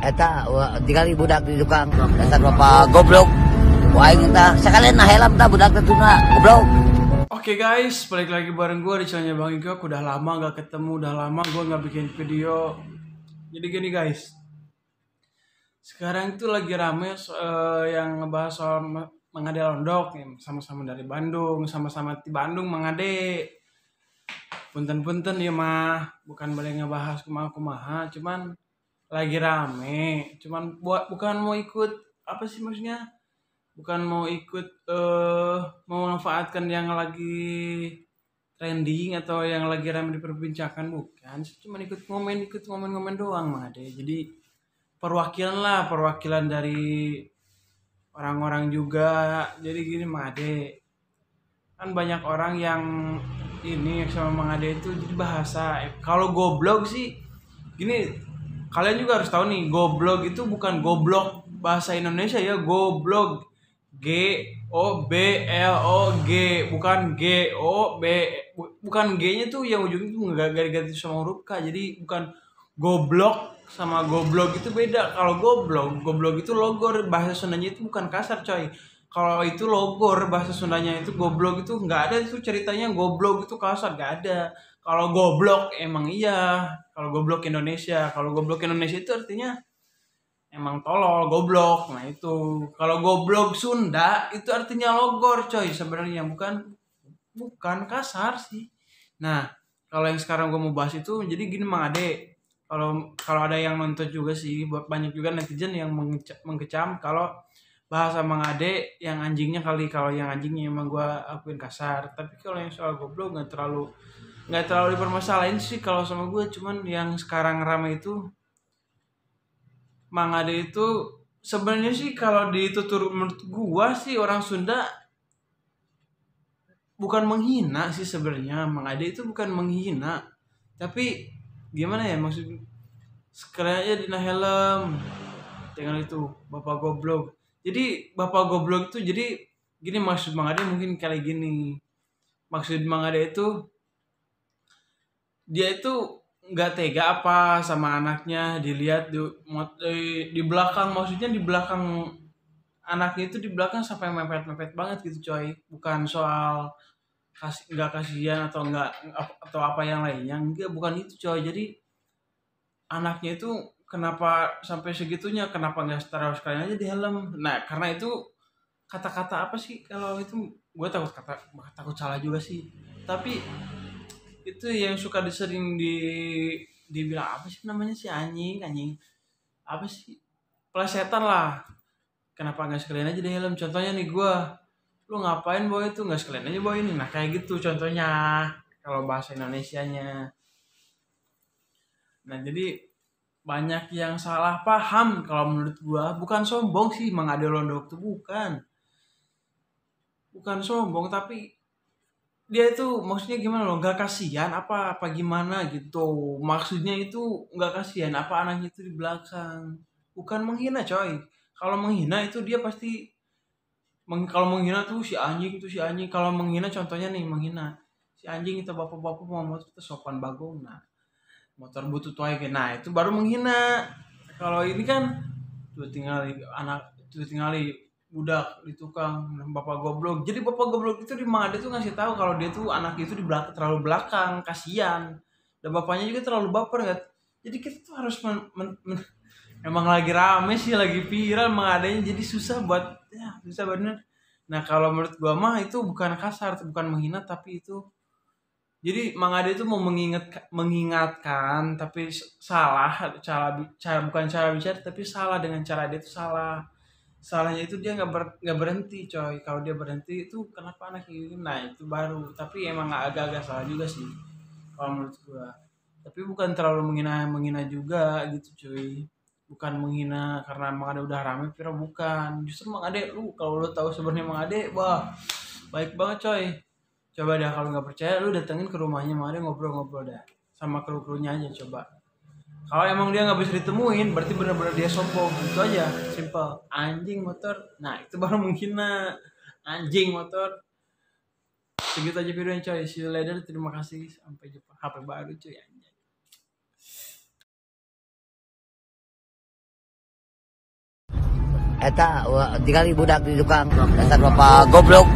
eta tinggal budak di tukang dasar bapak goblok ini kita sekalian nah helm tak budak tuna goblok Oke okay guys, balik lagi bareng gue di channelnya Bang Iko. Aku udah lama gak ketemu, udah lama gue gak bikin video. Jadi gini guys, sekarang itu lagi rame eh, yang ngebahas soal mengade londok, sama-sama dari Bandung, sama-sama di Bandung mengade. Punten-punten ya mah, bukan boleh ngebahas kumaha-kumaha, cuman lagi rame cuman buat bukan mau ikut apa sih maksudnya bukan mau ikut eh uh, manfaatkan yang lagi trending atau yang lagi ramai diperbincangkan bukan cuma ikut ngomen ikut ngomen-ngomen doang mah deh jadi perwakilan lah perwakilan dari orang-orang juga jadi gini mah deh kan banyak orang yang ini yang sama Made itu jadi bahasa kalau goblok sih gini kalian juga harus tahu nih goblok itu bukan goblok bahasa Indonesia ya goblok G O B L O G bukan G O B bukan G-nya tuh yang ujungnya tuh nggak ganti sama huruf K jadi bukan goblok sama goblok itu beda kalau goblok goblok itu logor bahasa Sundanya itu bukan kasar coy kalau itu logor bahasa Sundanya itu goblok itu nggak ada itu ceritanya goblok itu kasar nggak ada kalau goblok emang iya kalau goblok Indonesia kalau goblok Indonesia itu artinya emang tolol goblok nah itu kalau goblok Sunda itu artinya logor coy sebenarnya bukan bukan kasar sih nah kalau yang sekarang gue mau bahas itu jadi gini mang ade kalau kalau ada yang nonton juga sih banyak juga netizen yang mengecam kalau bahas sama ngade yang anjingnya kali kalau yang anjingnya emang gue akuin kasar tapi kalau yang soal goblok nggak terlalu nggak terlalu dipermasalahin sih kalau sama gue cuman yang sekarang ramai itu Mang Ade itu sebenarnya sih kalau ditutur menurut gue sih orang Sunda bukan menghina sih sebenarnya Mang Ade itu bukan menghina tapi gimana ya maksud sekalian aja dina helm dengan itu bapak goblok jadi bapak goblok itu jadi gini maksud Mang Ade mungkin kali gini maksud Mang Ade itu dia itu nggak tega apa sama anaknya dilihat di, di belakang maksudnya di belakang anaknya itu di belakang sampai mepet-mepet banget gitu coy bukan soal kasih nggak kasihan atau enggak atau apa yang lainnya enggak bukan itu coy jadi anaknya itu kenapa sampai segitunya kenapa nggak setara sekalian aja di helm nah karena itu kata-kata apa sih kalau itu gue takut kata takut salah juga sih tapi itu yang suka disering di dibilang apa sih namanya si anjing anjing apa sih plesetan lah kenapa nggak sekalian aja di helm contohnya nih gue lu ngapain bawa itu nggak sekalian aja bawa ini nah kayak gitu contohnya kalau bahasa Indonesia nya. nah jadi banyak yang salah paham kalau menurut gua bukan sombong sih mengadu londo waktu bukan bukan sombong tapi dia itu maksudnya gimana loh nggak kasihan apa apa gimana gitu maksudnya itu nggak kasihan apa anaknya itu di belakang bukan menghina coy kalau menghina itu dia pasti meng, kalau menghina tuh si anjing tuh si anjing kalau menghina contohnya nih menghina si anjing itu bapak-bapak mau itu sopan bagong nah motor butuh tuai wae nah itu baru menghina kalau ini kan tuh tinggal anak tuh tinggal budak di tukang bapak goblok jadi bapak goblok itu di mana dia tuh ngasih tahu kalau dia tuh anak itu di belakang terlalu belakang kasihan dan bapaknya juga terlalu baper nggak kan. jadi kita tuh harus men, men, men, emang lagi rame sih lagi viral mengadainya jadi susah buat ya susah bener nah kalau menurut gua mah itu bukan kasar bukan menghina tapi itu jadi Mang Ade itu mau mengingat mengingatkan tapi salah cara cara bukan cara bicara tapi salah dengan cara dia itu salah salahnya itu dia nggak ber, gak berhenti coy kalau dia berhenti itu kenapa anak ini nah itu baru tapi emang agak-agak salah juga sih kalau menurut gua tapi bukan terlalu menghina menghina juga gitu cuy bukan menghina karena Mang Ade udah rame tapi bukan justru Mang Ade lu kalau lu tahu sebenarnya Mang Ade wah baik banget coy coba dah kalau nggak percaya lu datengin ke rumahnya mana ngobrol-ngobrol dah sama kru krunya aja coba kalau emang dia nggak bisa ditemuin berarti benar-benar dia sombong itu aja simple anjing motor nah itu baru mungkin nah anjing motor segitu aja video yang coy see you later terima kasih sampai jumpa HP baru cuy Eta, tinggal ibu dak di tukang dasar bapak goblok.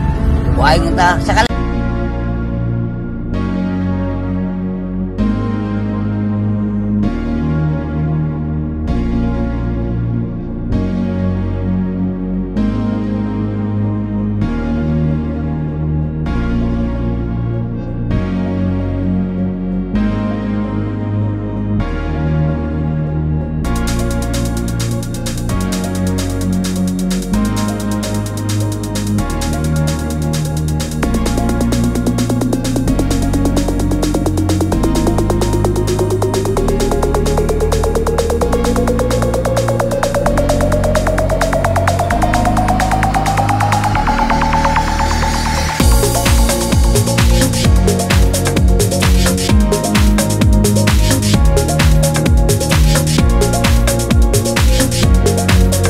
Wah, kita sekali.